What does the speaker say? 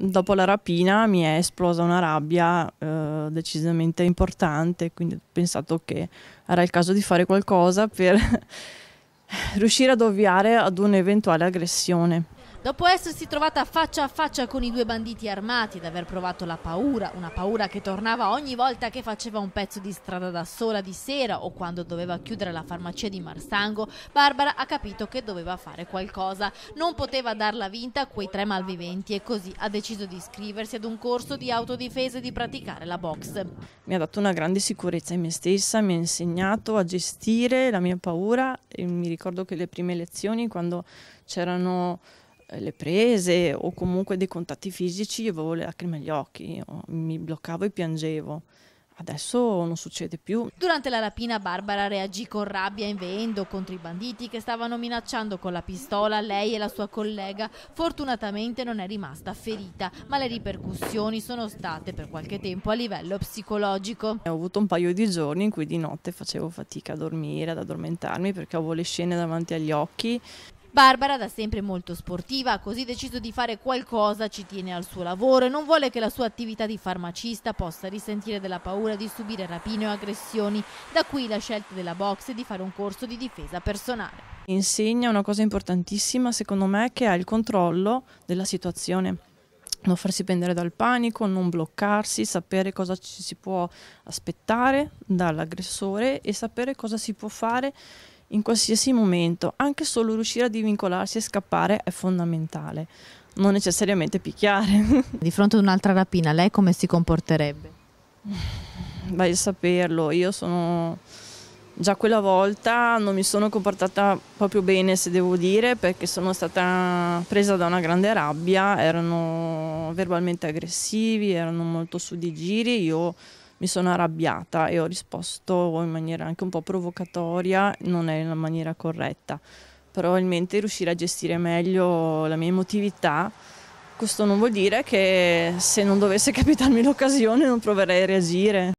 dopo la rapina mi è esplosa una rabbia eh, decisamente importante, quindi ho pensato che era il caso di fare qualcosa per riuscire ad ovviare ad un'eventuale aggressione. Dopo essersi trovata faccia a faccia con i due banditi armati ed aver provato la paura, una paura che tornava ogni volta che faceva un pezzo di strada da sola di sera o quando doveva chiudere la farmacia di Marsango, Barbara ha capito che doveva fare qualcosa. Non poteva darla vinta a quei tre malviventi e così ha deciso di iscriversi ad un corso di autodifesa e di praticare la box. Mi ha dato una grande sicurezza in me stessa, mi ha insegnato a gestire la mia paura e mi ricordo che le prime lezioni quando c'erano eh, le prese o comunque dei contatti fisici, io avevo le lacrime agli occhi, mi bloccavo e piangevo. Adesso non succede più. Durante la rapina Barbara reagì con rabbia in inveendo contro i banditi che stavano minacciando con la pistola lei e la sua collega. Fortunatamente non è rimasta ferita, ma le ripercussioni sono state per qualche tempo a livello psicologico. Ho avuto un paio di giorni in cui di notte facevo fatica a dormire, ad addormentarmi perché avevo le scene davanti agli occhi. Barbara, da sempre molto sportiva, ha così deciso di fare qualcosa, ci tiene al suo lavoro e non vuole che la sua attività di farmacista possa risentire della paura di subire rapine o aggressioni, da qui la scelta della boxe di fare un corso di difesa personale. Insegna una cosa importantissima, secondo me, che è il controllo della situazione. Non farsi prendere dal panico, non bloccarsi, sapere cosa ci si può aspettare dall'aggressore e sapere cosa si può fare in qualsiasi momento, anche solo riuscire a divincolarsi e scappare è fondamentale, non necessariamente picchiare. Di fronte ad un'altra rapina, lei come si comporterebbe? Vai a saperlo, io sono già quella volta non mi sono comportata proprio bene, se devo dire, perché sono stata presa da una grande rabbia, erano verbalmente aggressivi, erano molto su di giri, io mi sono arrabbiata e ho risposto in maniera anche un po' provocatoria, non è la maniera corretta. Probabilmente riuscire a gestire meglio la mia emotività. Questo non vuol dire che se non dovesse capitarmi l'occasione non proverei a reagire.